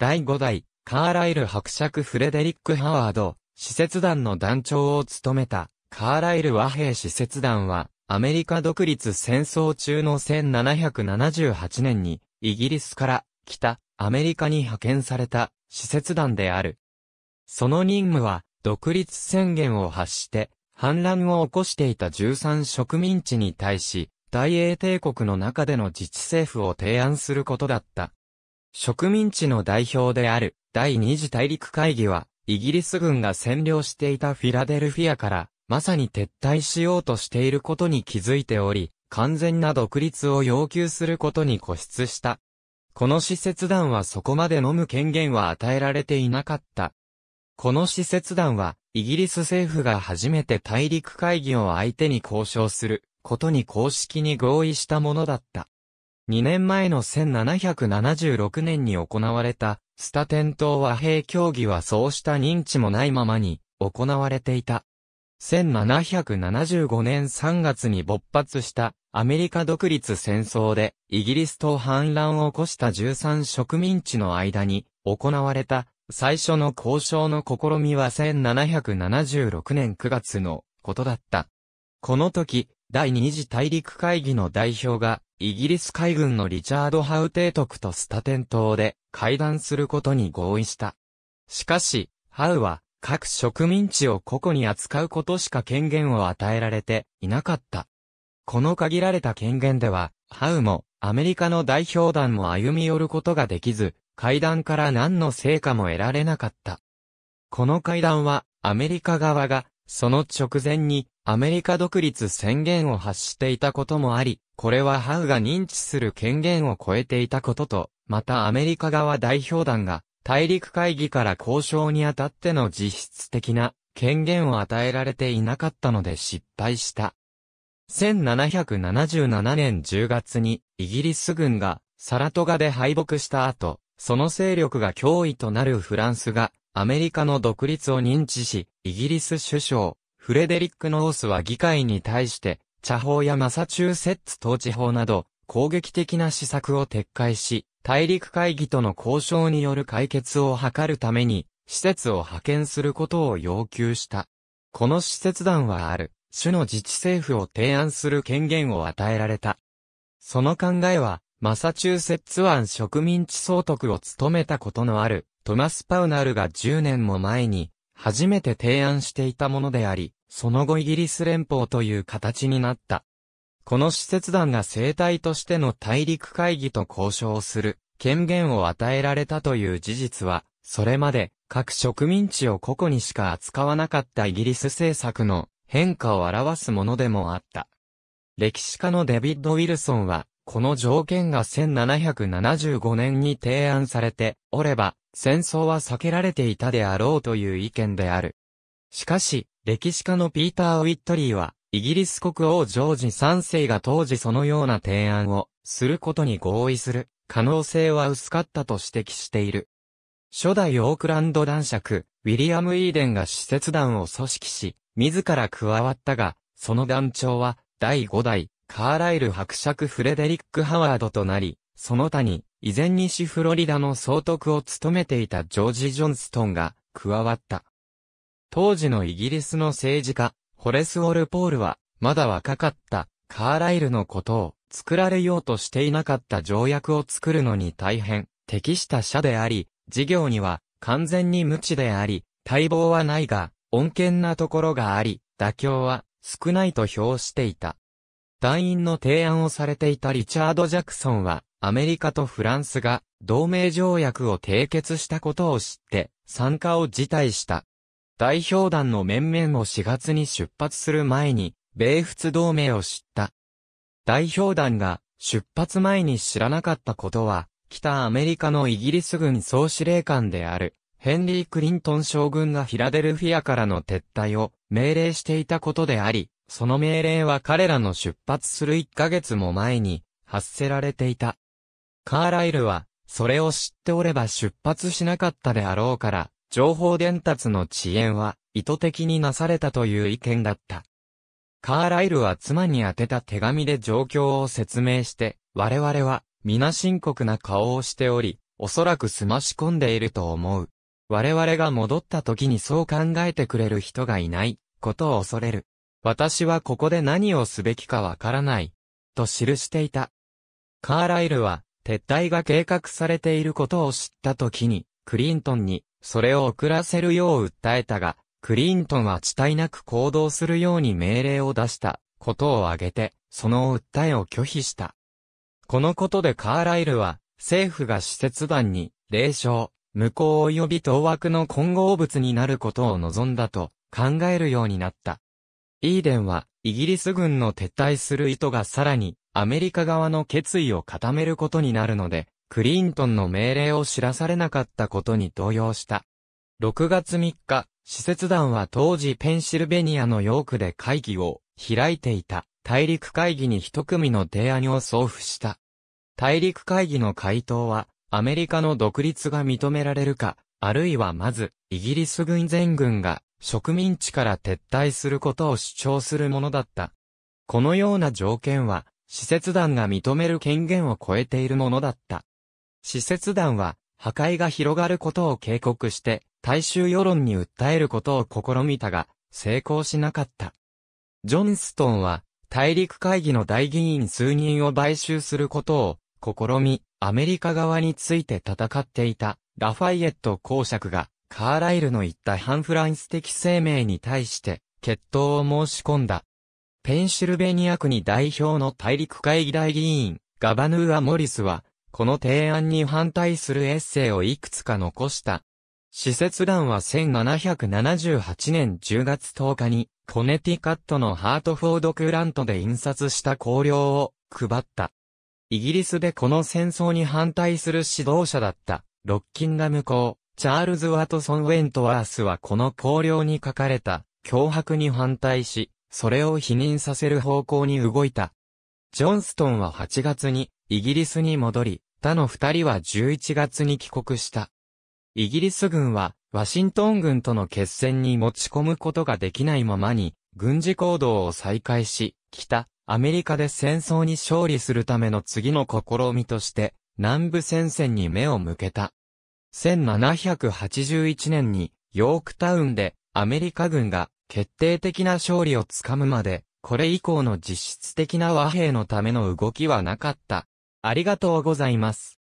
第5代、カーライル伯爵フレデリック・ハワード、使節団の団長を務めた、カーライル和平使節団は、アメリカ独立戦争中の1778年に、イギリスから北アメリカに派遣された使節団である。その任務は、独立宣言を発して、反乱を起こしていた13植民地に対し、大英帝国の中での自治政府を提案することだった。植民地の代表である第二次大陸会議は、イギリス軍が占領していたフィラデルフィアから、まさに撤退しようとしていることに気づいており、完全な独立を要求することに固執した。この使節団はそこまで飲む権限は与えられていなかった。この使節団は、イギリス政府が初めて大陸会議を相手に交渉することに公式に合意したものだった。2年前の1776年に行われた、スタテン島和平協議はそうした認知もないままに行われていた。1775年3月に勃発したアメリカ独立戦争でイギリスと反乱を起こした13植民地の間に行われた最初の交渉の試みは1776年9月のことだった。この時、第二次大陸会議の代表がイギリス海軍のリチャード・ハウ提督とスタテン島で会談することに合意した。しかし、ハウは各植民地を個々に扱うことしか権限を与えられていなかった。この限られた権限では、ハウもアメリカの代表団も歩み寄ることができず、会談から何の成果も得られなかった。この会談はアメリカ側がその直前にアメリカ独立宣言を発していたこともあり、これはハウが認知する権限を超えていたことと、またアメリカ側代表団が大陸会議から交渉にあたっての実質的な権限を与えられていなかったので失敗した。1777年10月にイギリス軍がサラトガで敗北した後、その勢力が脅威となるフランスがアメリカの独立を認知し、イギリス首相、フレデリック・ノースは議会に対して、茶法やマサチューセッツ統治法など、攻撃的な施策を撤回し、大陸会議との交渉による解決を図るために、施設を派遣することを要求した。この施設団はある、種の自治政府を提案する権限を与えられた。その考えは、マサチューセッツ湾植民地総督を務めたことのある、トマス・パウナルが10年も前に、初めて提案していたものであり、その後イギリス連邦という形になった。この施設団が生態としての大陸会議と交渉する権限を与えられたという事実は、それまで各植民地を個々にしか扱わなかったイギリス政策の変化を表すものでもあった。歴史家のデビッド・ウィルソンは、この条件が1775年に提案されておれば、戦争は避けられていたであろうという意見である。しかし、歴史家のピーター・ウィットリーは、イギリス国王ジョージ3世が当時そのような提案をすることに合意する可能性は薄かったと指摘している。初代オークランド男爵、ウィリアム・イーデンが使節団を組織し、自ら加わったが、その団長は第5代カーライル伯爵フレデリック・ハワードとなり、その他に、然に西フロリダの総督を務めていたジョージ・ジョンストンが加わった。当時のイギリスの政治家、ホレス・オルポールは、まだ若かった、カーライルのことを、作られようとしていなかった条約を作るのに大変、適した社であり、事業には、完全に無知であり、待望はないが、穏健なところがあり、妥協は、少ないと評していた。団員の提案をされていたリチャード・ジャクソンは、アメリカとフランスが同盟条約を締結したことを知って、参加を辞退した。代表団の面々を4月に出発する前に、米仏同盟を知った。代表団が出発前に知らなかったことは、北アメリカのイギリス軍総司令官である、ヘンリー・クリントン将軍がフィラデルフィアからの撤退を命令していたことであり、その命令は彼らの出発する1ヶ月も前に発せられていた。カーライルは、それを知っておれば出発しなかったであろうから、情報伝達の遅延は意図的になされたという意見だった。カーライルは妻に宛てた手紙で状況を説明して、我々は皆深刻な顔をしており、おそらく済まし込んでいると思う。我々が戻った時にそう考えてくれる人がいないことを恐れる。私はここで何をすべきかわからない、と記していた。カーライルは、撤退が計画されていることを知った時に、クリントンに、それを遅らせるよう訴えたが、クリントンは遅滞なく行動するように命令を出した、ことを挙げて、その訴えを拒否した。このことでカーライルは、政府が施設団に、霊障、無効及び当枠の混合物になることを望んだと、考えるようになった。イーデンは、イギリス軍の撤退する意図がさらに、アメリカ側の決意を固めることになるので、クリントンの命令を知らされなかったことに動揺した。6月3日、施設団は当時ペンシルベニアのヨークで会議を開いていた大陸会議に一組の提案を送付した。大陸会議の回答は、アメリカの独立が認められるか、あるいはまず、イギリス軍全軍が植民地から撤退することを主張するものだった。このような条件は、施設団が認める権限を超えているものだった。施設団は、破壊が広がることを警告して、大衆世論に訴えることを試みたが、成功しなかった。ジョンストンは、大陸会議の大議員数人を買収することを、試み、アメリカ側について戦っていた、ラファイエット公爵が、カーライルの言った反フランス的生命に対して、決闘を申し込んだ。ペンシルベニア区に代表の大陸会議大議員、ガバヌーア・モリスは、この提案に反対するエッセイをいくつか残した。施設団は1778年10月10日に、コネティカットのハートフォードクラントで印刷した綱領を配った。イギリスでこの戦争に反対する指導者だった、ロッキンガム公、チャールズ・ワトソン・ウェントワースはこの綱領に書かれた脅迫に反対し、それを否認させる方向に動いた。ジョンストンは8月にイギリスに戻り、他の二人は11月に帰国した。イギリス軍はワシントン軍との決戦に持ち込むことができないままに軍事行動を再開し、北、アメリカで戦争に勝利するための次の試みとして、南部戦線に目を向けた。1781年に、ヨークタウンで、アメリカ軍が、決定的な勝利をつかむまで、これ以降の実質的な和平のための動きはなかった。ありがとうございます。